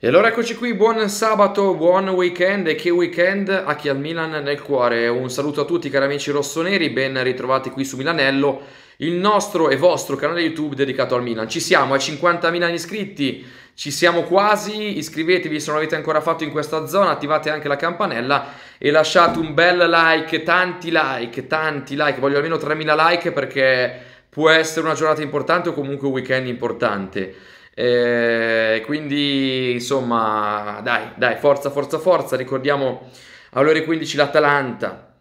E allora eccoci qui, buon sabato, buon weekend e che weekend a chi ha il Milan nel cuore. Un saluto a tutti cari amici rossoneri, ben ritrovati qui su Milanello, il nostro e vostro canale YouTube dedicato al Milan. Ci siamo eh, a 50.000 iscritti, ci siamo quasi, iscrivetevi se non l'avete ancora fatto in questa zona, attivate anche la campanella e lasciate un bel like, tanti like, tanti like, voglio almeno 3.000 like perché può essere una giornata importante o comunque un weekend importante. Eh, quindi insomma, dai, dai, forza, forza, forza. Ricordiamo alle ore 15 l'Atalanta,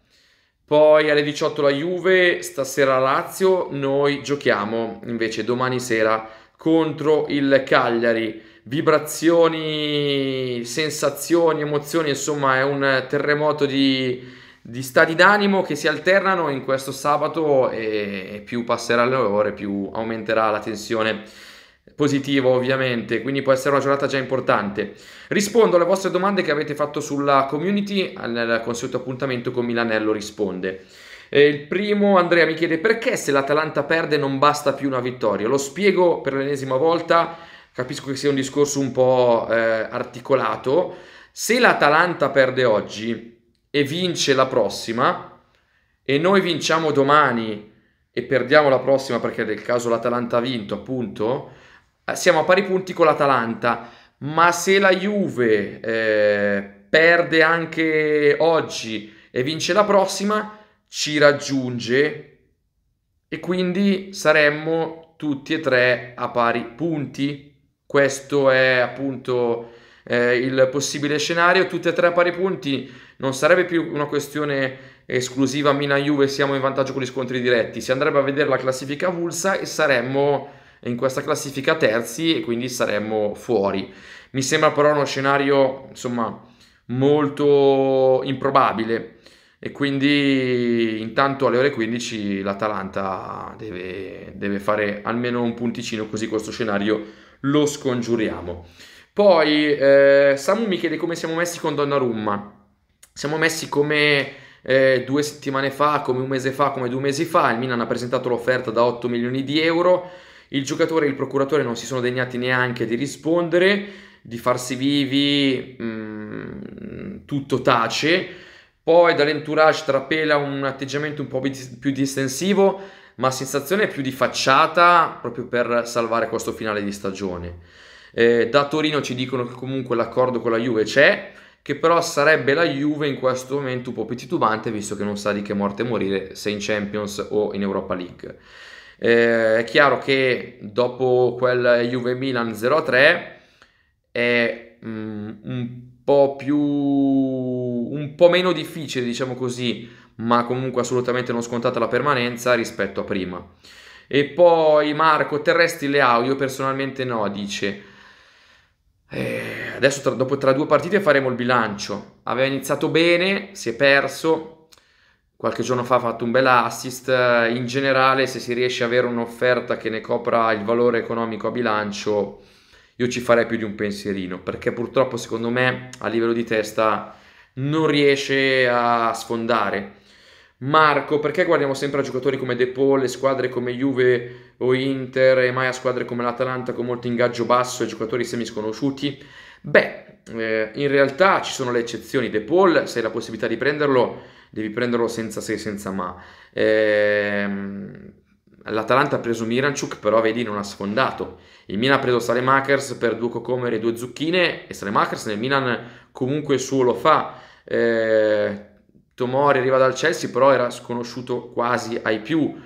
poi alle 18 la Juve, stasera la Lazio. Noi giochiamo invece domani sera contro il Cagliari. Vibrazioni, sensazioni, emozioni, insomma, è un terremoto di, di stati d'animo che si alternano in questo sabato e più passerà le ore, più aumenterà la tensione positivo ovviamente, quindi può essere una giornata già importante. Rispondo alle vostre domande che avete fatto sulla community nel consueto appuntamento con Milanello risponde. Eh, il primo Andrea mi chiede perché se l'Atalanta perde non basta più una vittoria. Lo spiego per l'ennesima volta, capisco che sia un discorso un po' eh, articolato. Se l'Atalanta perde oggi e vince la prossima e noi vinciamo domani e perdiamo la prossima perché nel caso l'Atalanta ha vinto appunto, Ah, siamo a pari punti con l'Atalanta, ma se la Juve eh, perde anche oggi e vince la prossima, ci raggiunge e quindi saremmo tutti e tre a pari punti. Questo è appunto eh, il possibile scenario, tutti e tre a pari punti. Non sarebbe più una questione esclusiva Mina-Juve, siamo in vantaggio con gli scontri diretti. Si andrebbe a vedere la classifica avulsa e saremmo in questa classifica terzi e quindi saremmo fuori. Mi sembra però uno scenario insomma molto improbabile e quindi intanto alle ore 15 l'Atalanta deve, deve fare almeno un punticino così questo scenario lo scongiuriamo. Poi eh, Samu mi chiede come siamo messi con Donnarumma. Siamo messi come eh, due settimane fa, come un mese fa, come due mesi fa. Il Milan ha presentato l'offerta da 8 milioni di euro il giocatore e il procuratore non si sono degnati neanche di rispondere, di farsi vivi, mh, mm, tutto tace. Poi dall'entourage trapela un atteggiamento un po' più distensivo, ma sensazione più di facciata proprio per salvare questo finale di stagione. Eh, da Torino ci dicono che comunque l'accordo con la Juve c'è, che però sarebbe la Juve in questo momento un po' titubante visto che non sa di che morte morire se in Champions o in Europa League. Eh, è chiaro che dopo quel Juve Milan 0-3 è mm, un po' più un po' meno difficile, diciamo così, ma comunque assolutamente non scontata la permanenza rispetto a prima. E poi Marco Terresti Leao, io personalmente no, dice eh, adesso tra, dopo, tra due partite faremo il bilancio. Aveva iniziato bene, si è perso, qualche giorno fa ha fatto un bel assist. In generale, se si riesce ad avere un'offerta che ne copra il valore economico a bilancio, io ci farei più di un pensierino, perché purtroppo secondo me a livello di testa non riesce a sfondare. Marco, perché guardiamo sempre a giocatori come De Paul, squadre come Juve o Inter e mai a squadre come l'Atalanta con molto ingaggio basso e giocatori semi sconosciuti? Beh, eh, in realtà ci sono le eccezioni. De Paul, se hai la possibilità di prenderlo, devi prenderlo senza se, senza ma. Ehm, L'Atalanta ha preso Miranchuk, però vedi non ha sfondato. Il Milan ha preso Salemakers per due cocomere e due zucchine e Salemakers nel Milan comunque suo lo fa. Eh, Tomori arriva dal Chelsea, però era sconosciuto quasi ai più.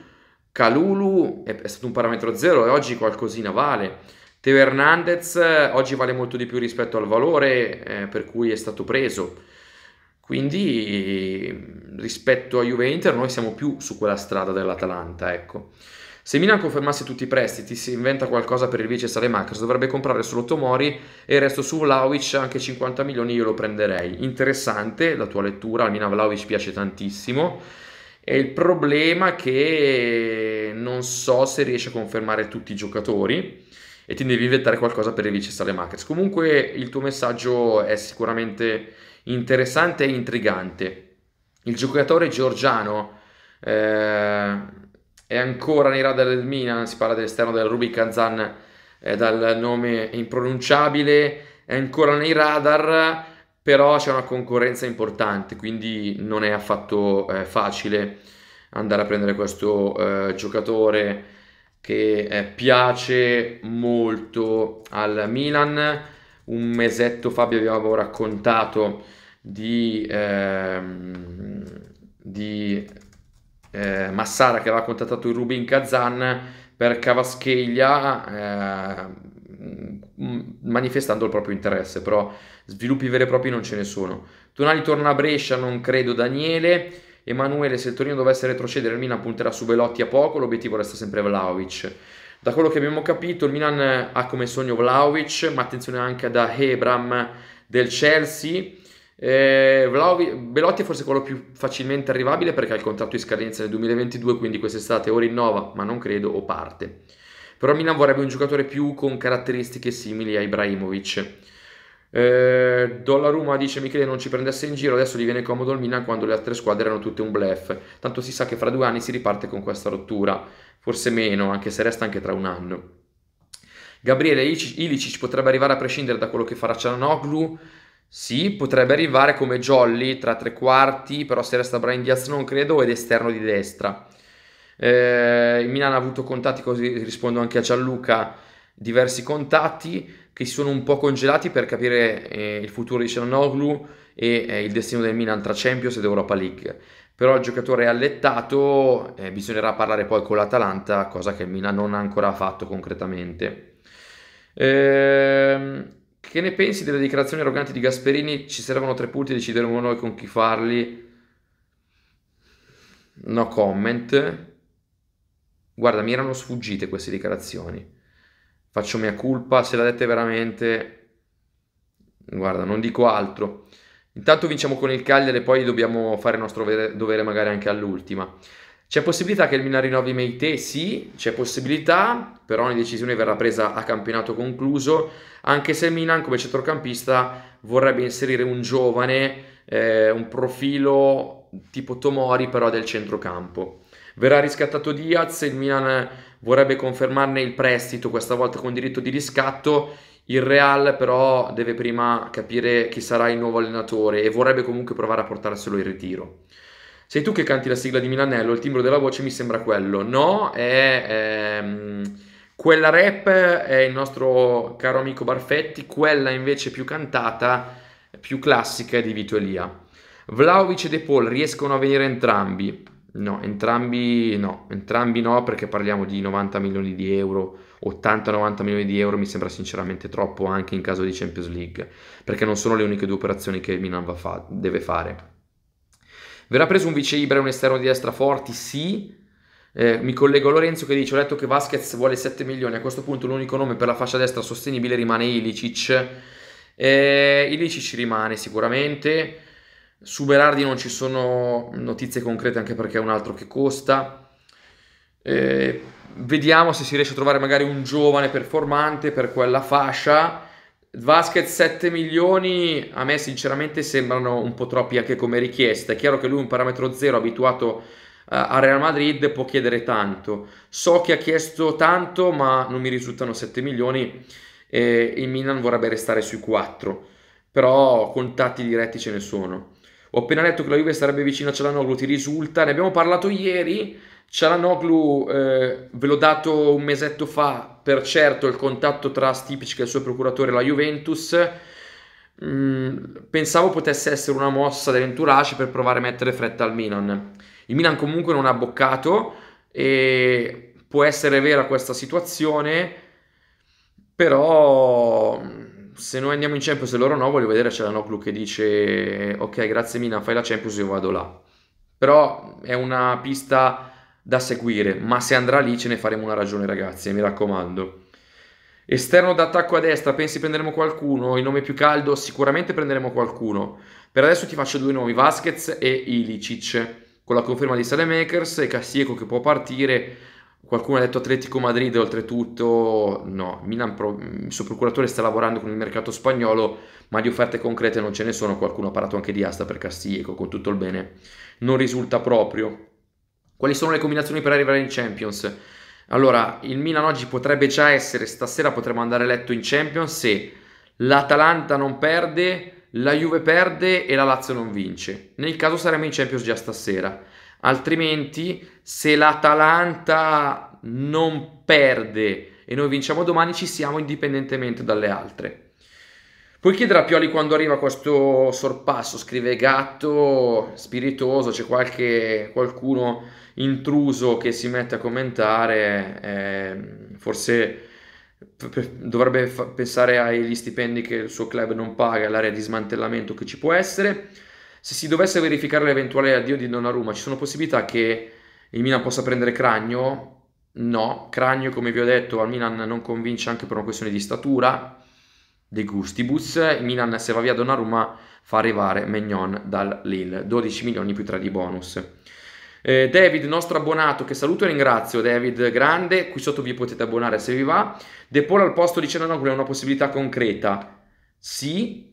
Calulu è, è stato un parametro zero e oggi qualcosina vale. Teo Hernandez eh, oggi vale molto di più rispetto al valore eh, per cui è stato preso. Quindi rispetto a Juventus noi siamo più su quella strada dell'Atalanta, ecco. Se Milan confermasse tutti i prestiti, si inventa qualcosa per il vice Salemakers, dovrebbe comprare solo Tomori e il resto su Vlaovic, anche 50 milioni io lo prenderei. Interessante la tua lettura, al Milan Vlaovic piace tantissimo. E il problema è che non so se riesce a confermare tutti i giocatori e ti devi inventare qualcosa per il vice Salemakers. Comunque il tuo messaggio è sicuramente interessante e intrigante. Il giocatore georgiano eh, è ancora nei radar del Milan, si parla dell'esterno del Rubik Kazan eh, dal nome impronunciabile, è ancora nei radar, però c'è una concorrenza importante, quindi non è affatto eh, facile andare a prendere questo eh, giocatore che eh, piace molto al Milan un mesetto fa vi avevamo raccontato di, ehm, di eh, Massara che aveva contattato il Rubin Kazan per Cavascheglia eh, manifestando il proprio interesse, però sviluppi veri e propri non ce ne sono. Tonali torna a Brescia, non credo Daniele. Emanuele, se il Torino dovesse retrocedere, il Milan punterà su Velotti a poco, l'obiettivo resta sempre Vlaovic. Da quello che abbiamo capito, il Milan ha come sogno Vlaovic, ma attenzione anche da Hebram del Chelsea. Eh, Vlaovic, Belotti è forse quello più facilmente arrivabile perché ha il contratto di scadenza nel 2022, quindi quest'estate o rinnova, ma non credo, o parte. Però Milan vorrebbe un giocatore più con caratteristiche simili a Ibrahimovic. Eh, Dollaruma dice Michele non ci prendesse in giro, adesso gli viene comodo il Milan quando le altre squadre erano tutte un blef. Tanto si sa che fra due anni si riparte con questa rottura forse meno, anche se resta anche tra un anno. Gabriele Ilicic potrebbe arrivare a prescindere da quello che farà Cianoglu, sì, potrebbe arrivare come Jolly tra tre quarti, però se resta Brian Diaz non credo, ed esterno di destra. Eh, Milan ha avuto contatti, così rispondo anche a Gianluca, diversi contatti che si sono un po' congelati per capire eh, il futuro di Cianoglu e eh, il destino del Milan tra Champions ed Europa League però il giocatore è allettato, eh, bisognerà parlare poi con l'Atalanta, cosa che il Milan non ha ancora fatto concretamente. Ehm, che ne pensi delle dichiarazioni arroganti di Gasperini? Ci servono tre punti, decideremo noi con chi farli. No comment. Guarda, mi erano sfuggite queste dichiarazioni. Faccio mia colpa, se le ha dette veramente... Guarda, non dico altro. Intanto vinciamo con il Cagliari e poi dobbiamo fare il nostro dovere magari anche all'ultima. C'è possibilità che il Milan rinnovi Meite? Sì, c'è possibilità, però una decisione verrà presa a campionato concluso, anche se il Milan come centrocampista vorrebbe inserire un giovane, eh, un profilo tipo Tomori però del centrocampo. Verrà riscattato Diaz, il Milan vorrebbe confermarne il prestito, questa volta con diritto di riscatto, il Real però deve prima capire chi sarà il nuovo allenatore e vorrebbe comunque provare a portarselo in ritiro. Sei tu che canti la sigla di Milanello, il timbro della voce mi sembra quello. No, è... Ehm, quella rap è il nostro caro amico Barfetti, quella invece più cantata, più classica è di Vito Elia. Vlaovic e De Paul riescono a venire entrambi. No, entrambi no, entrambi no perché parliamo di 90 milioni di euro, 80-90 milioni di euro mi sembra sinceramente troppo anche in caso di Champions League, perché non sono le uniche due operazioni che Milan fa- deve fare. Verrà preso un vice Ibra e un esterno di destra forti? Sì. Eh, mi collego a Lorenzo che dice ho letto che Vasquez vuole 7 milioni, a questo punto l'unico nome per la fascia destra sostenibile rimane Ilicic. Eh, Ilicic rimane sicuramente. Su Berardi non ci sono notizie concrete anche perché è un altro che costa. Eh, vediamo se si riesce a trovare magari un giovane performante per quella fascia. Vasquez 7 milioni a me sinceramente sembrano un po' troppi anche come richiesta. È chiaro che lui un parametro zero abituato eh, a Real Madrid può chiedere tanto. So che ha chiesto tanto, ma non mi risultano 7 milioni e il Milan vorrebbe restare sui 4. Però contatti diretti ce ne sono. Ho appena letto che la Juve sarebbe vicina a Cialanoglu, ti risulta? Ne abbiamo parlato ieri. Cialanoglu, eh, ve l'ho dato un mesetto fa, per certo, il contatto tra Stipic e il suo procuratore, la Juventus. Mm, pensavo potesse essere una mossa dell'entourage per provare a mettere fretta al Milan. Il Milan comunque non ha boccato e può essere vera questa situazione, però se noi andiamo in Champions e loro no, voglio vedere c'è la Noclu che dice ok grazie Mina fai la Champions io vado là. Però è una pista da seguire, ma se andrà lì ce ne faremo una ragione ragazzi, eh, mi raccomando. Esterno d'attacco a destra, pensi prenderemo qualcuno? Il nome più caldo? Sicuramente prenderemo qualcuno. Per adesso ti faccio due nomi, Vasquez e Ilicic, con la conferma di Salemakers e Cassieco che può partire Qualcuno ha detto Atletico Madrid, oltretutto no, Milan, il suo procuratore sta lavorando con il mercato spagnolo, ma di offerte concrete non ce ne sono, qualcuno ha parlato anche di asta per Castiglieco, con tutto il bene, non risulta proprio. Quali sono le combinazioni per arrivare in Champions? Allora, il Milan oggi potrebbe già essere, stasera potremmo andare a letto in Champions se l'Atalanta non perde, la Juve perde e la Lazio non vince. Nel caso saremo in Champions già stasera. Altrimenti, se l'Atalanta non perde e noi vinciamo domani, ci siamo indipendentemente dalle altre. Poi chiedere Pioli quando arriva questo sorpasso, scrive gatto, spiritoso, c'è qualche, qualcuno intruso che si mette a commentare, eh, forse dovrebbe pensare agli stipendi che il suo club non paga, all'area di smantellamento che ci può essere. Se si dovesse verificare l'eventuale addio di Donnarumma, ci sono possibilità che il Milan possa prendere Cragno? No, Cragno come vi ho detto al Milan non convince anche per una questione di statura, De Gustibus, il Milan se va via Donnarumma fa arrivare Mignon dal Lille, 12 milioni più 3 di bonus. Eh, David, nostro abbonato, che saluto e ringrazio, David Grande, qui sotto vi potete abbonare se vi va. Depola al posto di Cenanoglu è una possibilità concreta? Sì,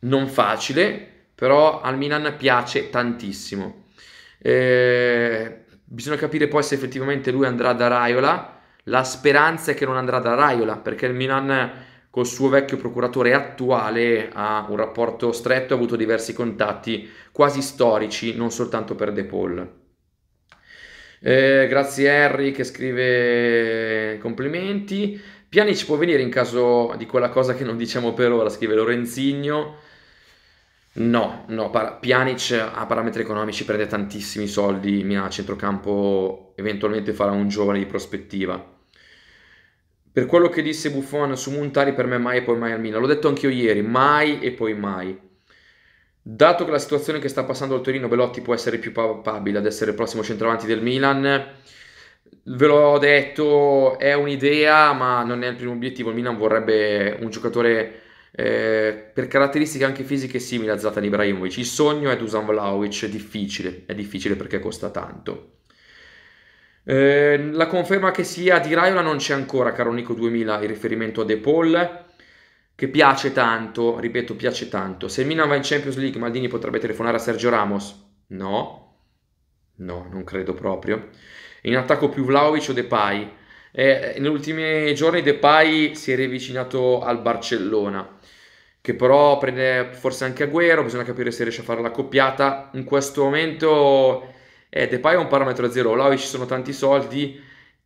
non facile, però al Milan piace tantissimo. Eh, bisogna capire poi se effettivamente lui andrà da Raiola. La speranza è che non andrà da Raiola, perché il Milan col suo vecchio procuratore attuale ha un rapporto stretto, ha avuto diversi contatti quasi storici, non soltanto per De Paul. Eh, grazie Harry che scrive complimenti. Pianic può venire in caso di quella cosa che non diciamo per ora, scrive Lorenzigno. No, no, par- Pjanic a parametri economici prende tantissimi soldi, Milano a centrocampo eventualmente farà un giovane di prospettiva. Per quello che disse Buffon su Montari, per me mai e poi mai al Milan. L'ho detto anch'io ieri, mai e poi mai. Dato che la situazione che sta passando al Torino, Belotti può essere più papabile ad essere il prossimo centravanti del Milan. Ve l'ho detto, è un'idea, ma non è il primo obiettivo. Il Milan vorrebbe un giocatore eh, per caratteristiche anche fisiche simili a Zlatan Ibrahimovic. Il sogno è Dusan Vlaovic, è difficile, è difficile perché costa tanto. Eh, la conferma che sia di Raiola non c'è ancora, caro Nico 2000, in riferimento a De Paul, che piace tanto, ripeto, piace tanto. Se Milan va in Champions League, Maldini potrebbe telefonare a Sergio Ramos? No, no, non credo proprio. In attacco più Vlaovic o Depay? Eh, negli ultimi giorni De Depay si è riavvicinato al Barcellona che però prende forse anche Agüero, bisogna capire se riesce a fare la coppiata. In questo momento eh, Depay è un parametro a zero, Vlaovic ci sono tanti soldi,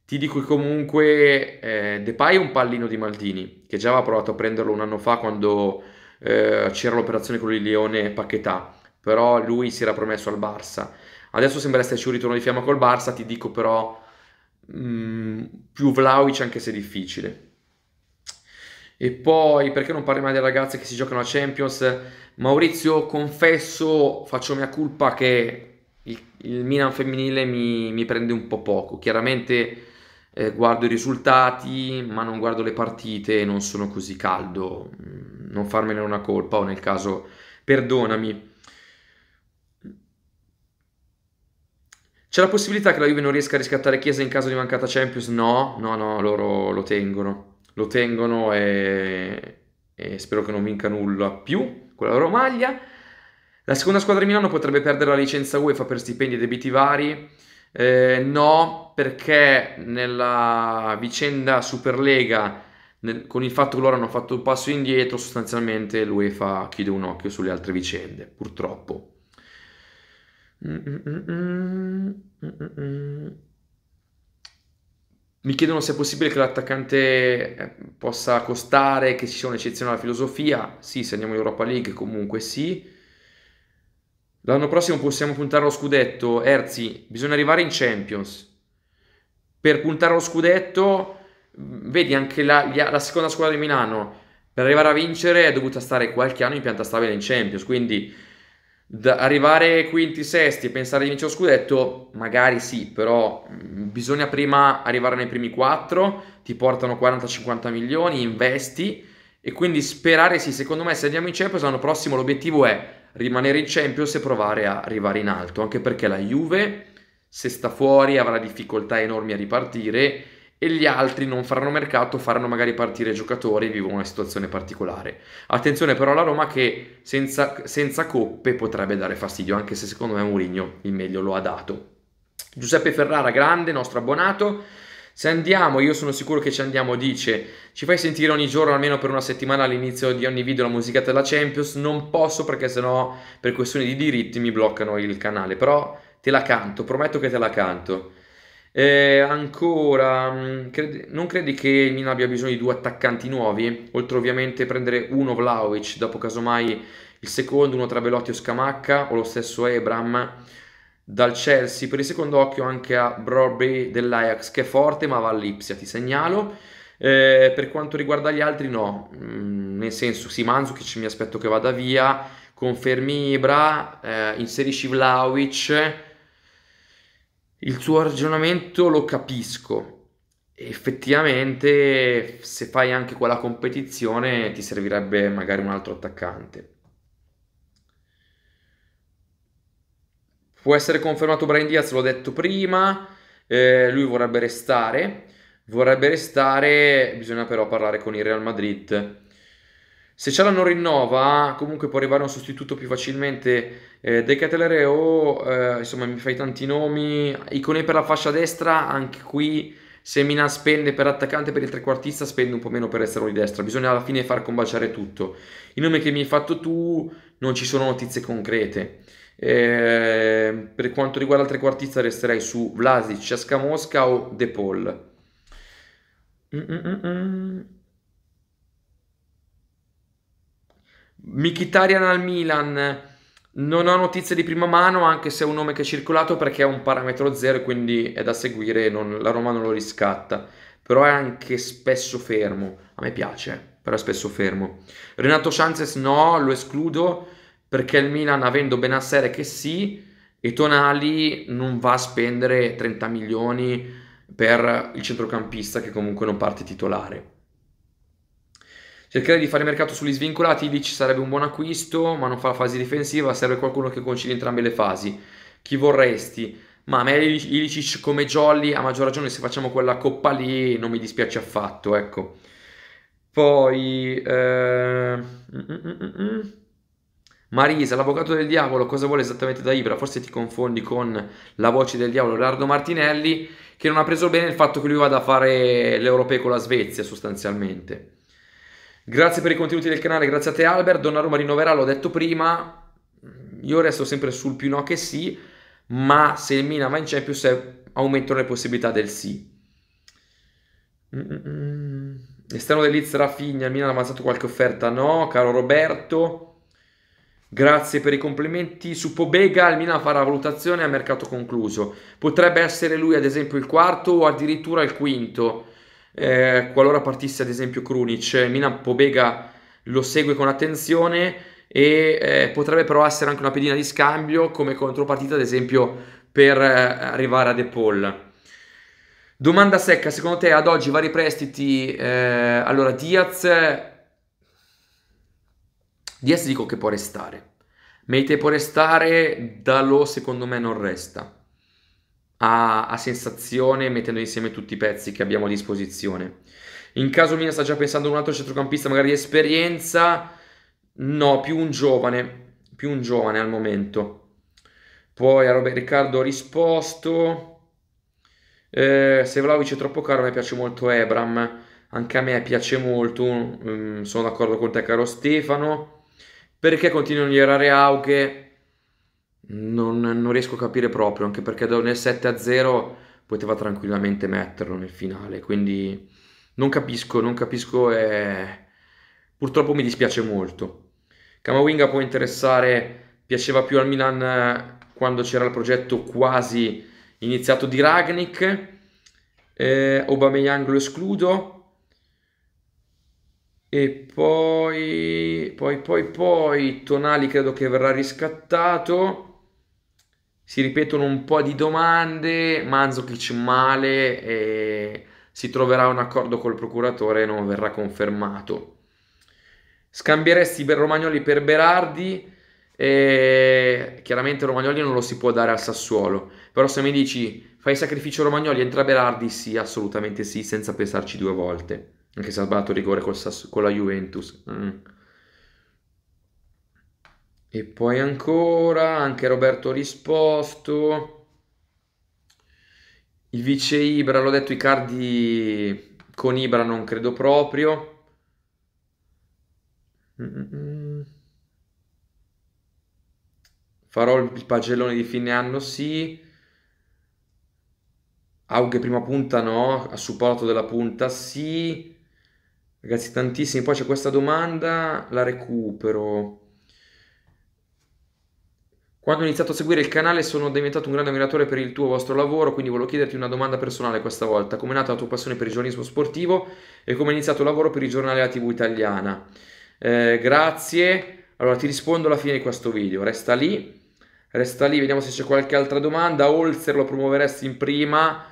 ti dico che comunque eh, Depay è un pallino di Maldini, che già aveva provato a prenderlo un anno fa quando eh, c'era l'operazione con il Lione Paquetà, però lui si era promesso al Barça. Adesso sembra esserci un ritorno di fiamma col Barça, ti dico però mh, mm, più Vlaovic anche se difficile. E poi, perché non parli mai delle ragazze che si giocano a Champions? Maurizio, confesso, faccio mia colpa che il, il Milan femminile mi, mi, prende un po' poco. Chiaramente eh, guardo i risultati, ma non guardo le partite e non sono così caldo. Mm, non farmene una colpa o nel caso, perdonami. C'è la possibilità che la Juve non riesca a riscattare Chiesa in caso di mancata Champions? No, no, no, loro lo tengono lo tengono e, e spero che non vinca nulla più con la loro maglia. La seconda squadra di Milano potrebbe perdere la licenza UEFA per stipendi e debiti vari. Eh, no, perché nella vicenda Superlega, nel, con il fatto che loro hanno fatto un passo indietro, sostanzialmente l'UEFA chiude un occhio sulle altre vicende, purtroppo. Mm-mm-mm. Mi chiedono se è possibile che l'attaccante eh, possa costare, che ci sia un'eccezione alla filosofia. Sì, se andiamo in Europa League comunque sì. L'anno prossimo possiamo puntare allo scudetto. Erzi, bisogna arrivare in Champions. Per puntare allo scudetto, mm, vedi anche la, la seconda squadra di Milano, per arrivare a vincere è dovuta stare qualche anno in pianta stabile in Champions. Quindi da arrivare quinti, sesti e pensare di vincere lo scudetto, magari sì, però mm, bisogna prima arrivare nei primi quattro, ti portano 40-50 milioni, investi e quindi sperare sì, secondo me se andiamo in Champions l'anno prossimo l'obiettivo è rimanere in Champions e provare a arrivare in alto, anche perché la Juve se sta fuori avrà difficoltà enormi a ripartire e gli altri non faranno mercato, faranno magari partire giocatori e vivono una situazione particolare. Attenzione però alla Roma che senza, senza coppe potrebbe dare fastidio, anche se secondo me Mourinho il meglio lo ha dato. Giuseppe Ferrara, grande, nostro abbonato. Se andiamo, io sono sicuro che ci andiamo, dice, ci fai sentire ogni giorno almeno per una settimana all'inizio di ogni video la musicata della Champions? Non posso perché sennò per questioni di diritti mi bloccano il canale, però te la canto, prometto che te la canto. Eh, ancora, mm, credi, non credi che il Milan abbia bisogno di due attaccanti nuovi? Oltre ovviamente prendere uno Vlaovic, dopo casomai il secondo, uno tra Velotti o Scamacca, o lo stesso Ebram dal Chelsea. Per il secondo occhio anche a Broadway dell'Ajax, che è forte ma va all'Ipsia, ti segnalo. Eh, per quanto riguarda gli altri, no, mm, nel senso, sì, Manzucic mi aspetto che vada via, confermi Ibra, eh, inserisci Vlaovic il suo ragionamento lo capisco. Effettivamente, se fai anche quella competizione, ti servirebbe magari un altro attaccante. Può essere confermato Brian Diaz, l'ho detto prima, eh, lui vorrebbe restare, vorrebbe restare, bisogna però parlare con il Real Madrid se ce la non rinnova, comunque può arrivare un sostituto più facilmente. Eh, De Ketelere o, eh, insomma, mi fai tanti nomi. Icone per la fascia destra, anche qui se Milan spende per attaccante per il trequartista spende un po' meno per essere di destra bisogna alla fine far combaciare tutto i nomi che mi hai fatto tu non ci sono notizie concrete eh, per quanto riguarda il trequartista resterei su Vlasic, Ciasca Mosca o De Paul Mm-mm-mm. Mkhitaryan al Milan non ho notizie di prima mano anche se è un nome che è circolato perché è un parametro zero quindi è da seguire non, la Roma non lo riscatta però è anche spesso fermo a me piace però è spesso fermo Renato Sanchez no lo escludo perché il Milan avendo Benassere che sì e Tonali non va a spendere 30 milioni per il centrocampista che comunque non parte titolare Cercare di fare mercato sugli svincolati, lì ci sarebbe un buon acquisto, ma non fa la fase difensiva, serve qualcuno che concili entrambe le fasi. Chi vorresti? Ma a me Ilicic come Jolly, a maggior ragione se facciamo quella coppa lì, non mi dispiace affatto, ecco. Poi... Eh... Marisa, l'avvocato del diavolo, cosa vuole esattamente da Ibra? Forse ti confondi con la voce del diavolo, Leonardo Martinelli, che non ha preso bene il fatto che lui vada a fare l'europeo con la Svezia, sostanzialmente. Grazie per i contenuti del canale, grazie a te Albert. Donnarumma rinnoverà, l'ho detto prima. Io resto sempre sul più no che sì, ma se il Milan va in Champions eh, aumentano le possibilità del sì. Mm-mm. Esterno dell'Iz Raffigna, il Milan ha avanzato qualche offerta? No, caro Roberto. Grazie per i complimenti. Su Pobega il Milan farà valutazione a mercato concluso. Potrebbe essere lui ad esempio il quarto o addirittura il quinto eh, qualora partisse ad esempio Krunic, eh, Milan Pobega lo segue con attenzione e eh, potrebbe però essere anche una pedina di scambio come contropartita ad esempio per eh, arrivare a De Paul. Domanda secca, secondo te ad oggi vari prestiti, eh, allora Diaz, Diaz dico che può restare, Meite può restare, Dalò secondo me non resta a, a sensazione mettendo insieme tutti i pezzi che abbiamo a disposizione. In caso Mina sta già pensando a un altro centrocampista magari di esperienza, no, più un giovane, più un giovane al momento. Poi a Robert Riccardo ho risposto. Eh, se Vlaovic è troppo caro, a me piace molto Ebram. Anche a me piace molto. Mm, sono d'accordo con te, caro Stefano. Perché continuano a ignorare Auche? non, non riesco a capire proprio, anche perché nel 7-0 poteva tranquillamente metterlo nel finale, quindi non capisco, non capisco e purtroppo mi dispiace molto. Kamavinga può interessare, piaceva più al Milan eh, quando c'era il progetto quasi iniziato di Ragnik, eh, Aubameyang lo escludo, e poi, poi, poi, poi Tonali credo che verrà riscattato si ripetono un po' di domande, Manzokic male e si troverà un accordo col procuratore e non verrà confermato. Scambieresti Romagnoli per Berardi? E chiaramente Romagnoli non lo si può dare al Sassuolo, però se mi dici fai sacrificio Romagnoli entra Berardi, sì, assolutamente sì, senza pensarci due volte, anche se ha sbagliato rigore col Sass- con la Juventus. Mm. E poi ancora, anche Roberto ha risposto. Il vice Ibra, l'ho detto, Icardi con Ibra non credo proprio. Farò il pagellone di fine anno, sì. Aughe prima punta no, a supporto della punta sì. Ragazzi, tantissimi. Poi c'è questa domanda, la recupero. Quando ho iniziato a seguire il canale sono diventato un grande ammiratore per il tuo vostro lavoro, quindi volevo chiederti una domanda personale questa volta. Come è nata la tua passione per il giornalismo sportivo e come è iniziato il lavoro per il giornale della TV italiana? Eh, grazie. Allora ti rispondo alla fine di questo video. Resta lì. Resta lì, vediamo se c'è qualche altra domanda. Olzer lo promuoveresti in prima?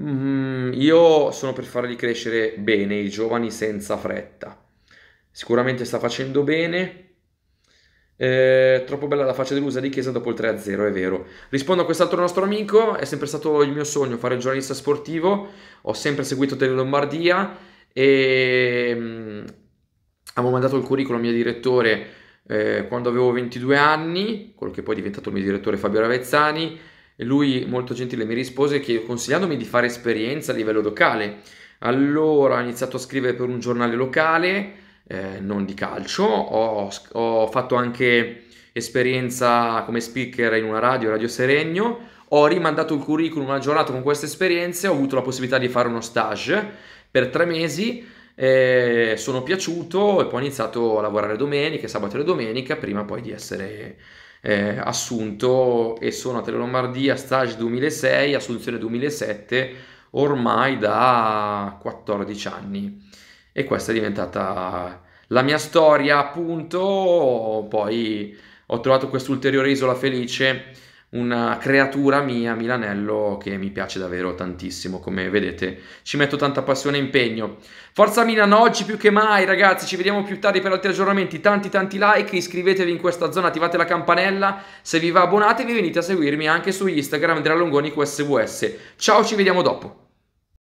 Mm, io sono per farli crescere bene i giovani senza fretta. Sicuramente sta facendo bene eh, troppo bella la faccia delusa di Chiesa dopo il 3-0, è vero. Rispondo a quest'altro nostro amico, è sempre stato il mio sogno fare il giornalista sportivo, ho sempre seguito Tele Lombardia e mm, avevo mandato il curriculum al mio direttore eh, quando avevo 22 anni, quello che poi è diventato il mio direttore Fabio Ravezzani, e lui molto gentile mi rispose che, consigliandomi di fare esperienza a livello locale. Allora ho iniziato a scrivere per un giornale locale eh, non di calcio. Ho, ho, fatto anche esperienza come speaker in una radio, Radio Seregno. Ho rimandato il curriculum aggiornato con queste esperienze, ho avuto la possibilità di fare uno stage per tre mesi, eh, sono piaciuto e poi ho iniziato a lavorare domenica, sabato e domenica, prima poi di essere eh, assunto e sono a Telelombardia stage 2006, assunzione 2007, ormai da 14 anni e questa è diventata la mia storia, appunto. Poi ho trovato quest'ulteriore isola felice, una creatura mia, Milanello, che mi piace davvero tantissimo. Come vedete, ci metto tanta passione e impegno. Forza Milano, oggi più che mai, ragazzi. Ci vediamo più tardi per altri aggiornamenti. Tanti, tanti like. Iscrivetevi in questa zona, attivate la campanella. Se vi va, abbonatevi. Venite a seguirmi anche su Instagram, Andrea Longoni QSVS. Ciao, ci vediamo dopo.